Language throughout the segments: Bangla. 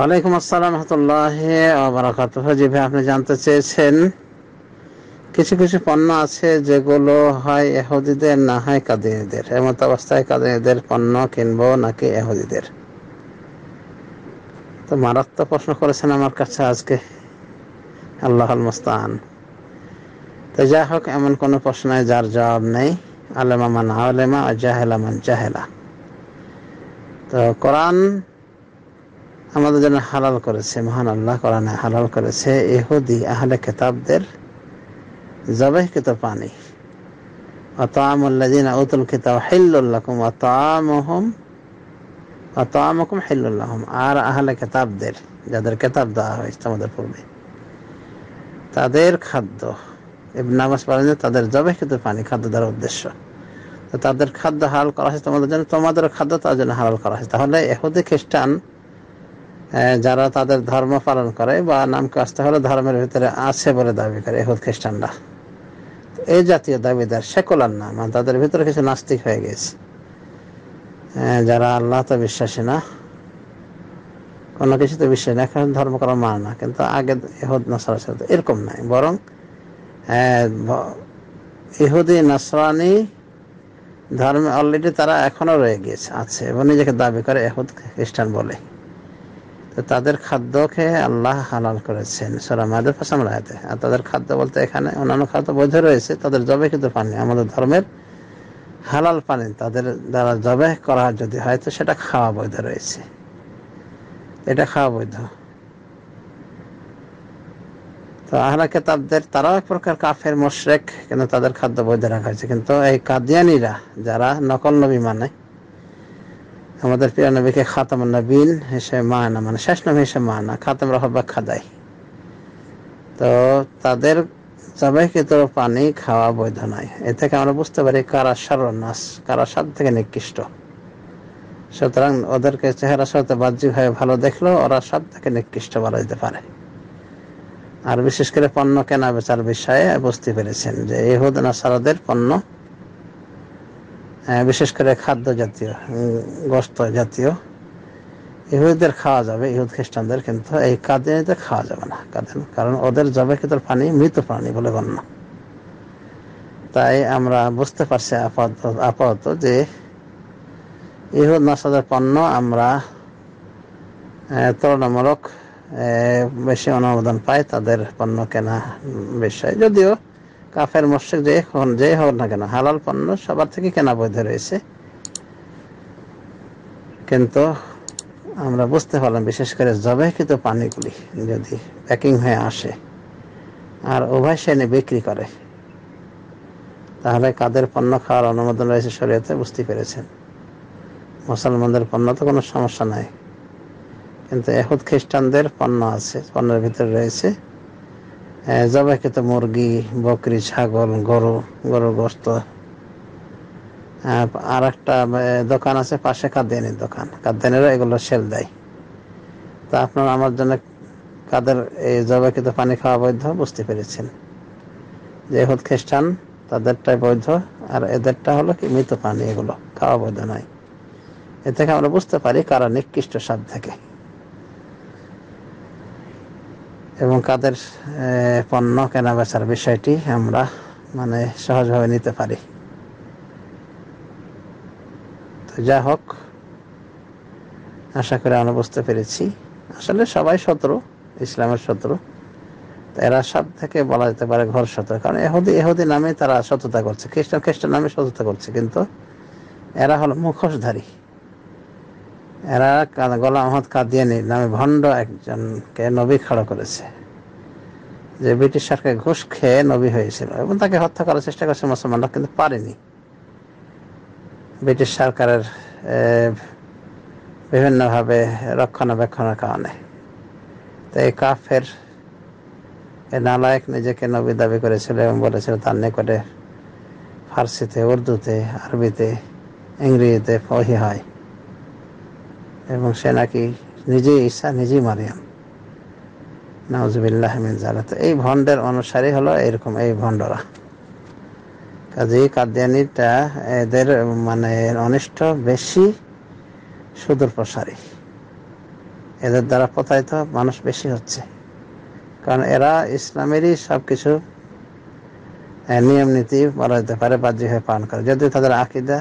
ওয়ালাইকুম আসসালাম রহমতুল্লাহ আবরাকাত যে আপনি জানতে চেয়েছেন কিছু কিছু পণ্য আছে যেগুলো হয় এহুদিদের না হয় কাদিনীদের এমত অবস্থায় কাদিনীদের পণ্য কিনবো নাকি এহুদিদের তো মারাত্মক প্রশ্ন করেছেন আমার কাছে আজকে আল্লাহ মুস্তান তো যাই হোক এমন কোনো প্রশ্নে যার জবাব নেই আলেমা মান আলেমা জাহেলা মান জাহেলা তো কোরআন আমাদের জন্য হালাল করেছে মহান আল্লাহ কোরআনে হালাল করেছে এহুদি আহলে খেতাবদের জবাইকৃত পানি অতামহম আর আহলে খেতাবদের যাদের দেওয়া হয়েছে আমাদের পূর্বে তাদের খাদ্য নামাজ তাদের পানি খাদ্য উদ্দেশ্য তাদের খাদ্য হালাল করা হয়েছে তোমাদের জন্য তোমাদের খাদ্য তার জন্য হালাল করা হয়েছে তাহলে এহুদি খ্রিস্টান যারা তাদের ধর্ম পালন করে বা নাম কাজটা হলো ধর্মের ভিতরে আছে বলে দাবি করে এহুদ খ্রিস্টানরা এই জাতীয় দাবিদার সেকুলার নাম মানে তাদের ভিতরে কিছু নাস্তিক হয়ে গেছে যারা আল্লাহ তো বিশ্বাসী না কোনো কিছুতে বিশ্বাস না এখন ধর্ম করা মান না কিন্তু আগে এহুদ নাসার ছিল এরকম নাই বরং ইহুদি নাসরানি ধর্মে অলরেডি তারা এখনো রয়ে গিয়েছে আছে এবং নিজেকে দাবি করে এহুদ খ্রিস্টান বলে তাদের খাদ্য খেয়ে আল্লাহ হালাল করেছেন সোরামাদের ফাঁসাম রায়তে আর তাদের খাদ্য বলতে এখানে অন্যান্য খাদ্য বৈধ রয়েছে তাদের জবে কিন্তু পানি আমাদের ধর্মের হালাল পানি তাদের দ্বারা জবে করা যদি হয় তো সেটা খাওয়া বৈধ রয়েছে এটা খাওয়া বৈধ তো আহলা কেতাবদের তারাও এক প্রকার কাফের মোশরেক কিন্তু তাদের খাদ্য বৈধ রাখা হয়েছে কিন্তু এই কাদিয়ানিরা যারা নকল নবী মানে আমাদের প্রিয় নবীকে খাতাম নবীন হিসেবে মানা মানে শেষ নবী হিসেবে মানা খাতাম রহবা খাদাই তো তাদের তো পানি খাওয়া বৈধ নয় এ থেকে আমরা বুঝতে পারি কারা সর্বনাশ কারা সার থেকে নিকৃষ্ট সুতরাং ওদেরকে চেহারা সাথে বাহ্যিকভাবে ভালো দেখলো ওরা সব থেকে নিকৃষ্ট বলা যেতে পারে আর বিশেষ করে পণ্য কেনা বেচার বিষয়ে বুঝতে পেরেছেন যে হুদনা সারাদের পণ্য হ্যাঁ, বিশেষ করে খাদ্য জাতীয় গোস্ত জাতীয় ইহুদদের খাওয়া যাবে ইহুদ খ্রিস্টানদের কিন্তু এই কাদিনীদের খাওয়া যাবে না কাদিন কারণ ওদের কিন্তু প্রাণী মৃত প্রাণী বলে গণ্য তাই আমরা বুঝতে পারছি আপাতত আপাতত যে ইহুদ নাসাদের পণ্য আমরা তুলনামূলক বেশি অনুমোদন পাই তাদের পণ্য কেনা বিষয়ে যদিও কাফের মোশেক যে হন যে হন না কেন হালাল পণ্য সবার থেকে কেনা বৈধ রয়েছে কিন্তু আমরা বুঝতে পারলাম বিশেষ করে জবাইকৃত পানিগুলি যদি প্যাকিং হয়ে আসে আর উভয় সেনে বিক্রি করে তাহলে কাদের পণ্য খাওয়ার অনুমোদন রয়েছে শরীয়তে বুঝতে পেরেছেন মুসলমানদের পণ্য তো কোনো সমস্যা নাই কিন্তু এহুদ খ্রিস্টানদের পণ্য আছে পণ্যের ভিতরে রয়েছে জবাইকৃত মুরগি বকরি ছাগল গরু গরুর গোস্ত আর একটা দোকান আছে পাশে কাদিয়ানির দোকান কাদ্যানিরা এগুলো সেল দেয় তা আপনার আমার জন্য কাদের এই জবাইকৃত পানি খাওয়া বৈধ বুঝতে পেরেছেন যে হুদ খ্রিস্টান তাদেরটাই বৈধ আর এদেরটা হলো কি মৃত পানি এগুলো খাওয়া বৈধ নয় এ থেকে আমরা বুঝতে পারি কারা নিকৃষ্ট স্বাদ থেকে এবং কাদের পণ্য কেনা বেচার বিষয়টি আমরা মানে সহজভাবে নিতে পারি তো যা হোক আশা করে আমরা বুঝতে পেরেছি আসলে সবাই শত্রু ইসলামের শত্রু এরা সব থেকে বলা যেতে পারে ঘর শত্রু কারণ এহুদি এহুদি নামে তারা সততা করছে খ্রিস্টান খ্রিস্টান নামে সততা করছে কিন্তু এরা হলো মুখোশধারী এরা গোলাম আহমদ কাদিয়ানি নামে ভণ্ড একজনকে নবী খাড়া করেছে যে ব্রিটিশ সরকার ঘুষ খেয়ে নবী হয়েছিল এবং তাকে হত্যা করার চেষ্টা করেছে মুসলমানরা কিন্তু পারেনি ব্রিটিশ সরকারের বিভিন্নভাবে রক্ষণাবেক্ষণের কারণে তো এই কাফের নালায়ক নিজেকে নবী দাবি করেছিল এবং বলেছিল তার নিকটে ফার্সিতে উর্দুতে আরবিতে ইংরেজিতে ফহি হয় এবং সে নাকি নিজেই ঈশা নিজেই মারিয়াম নওয়াজবিল্লাহ মিন জালাত এই ভণ্ডের অনুসারী হলো এরকম এই ভণ্ডরা কাজেই কাদিয়ানিটা এদের মানে অনিষ্ট বেশি সুদূর প্রসারী এদের দ্বারা প্রতারিত মানুষ বেশি হচ্ছে কারণ এরা ইসলামেরই সব কিছু নিয়ম নীতি বলা যেতে পারে বাহ্যিকভাবে পালন করে যদি তাদের আকিদা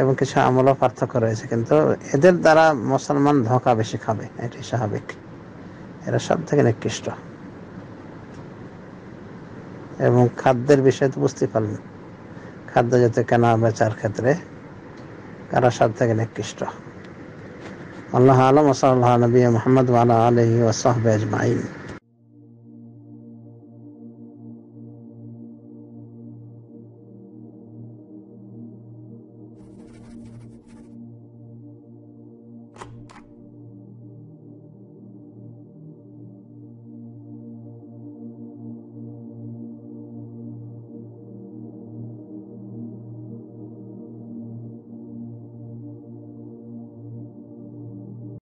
এবং কিছু আমলও পার্থক্য রয়েছে কিন্তু এদের দ্বারা মুসলমান ধোঁকা বেশি খাবে এটি স্বাভাবিক এরা সব থেকে নিকৃষ্ট এবং খাদ্যের বিষয়ে তো বুঝতে পারলেন খাদ্য যাতে কেনা বেচার ক্ষেত্রে তারা সব থেকে নিকৃষ্ট আল্লাহ আলম সাল্লাহ নবী মোহাম্মদ ওয়ালা আলহি ওসাহবে আজমাইন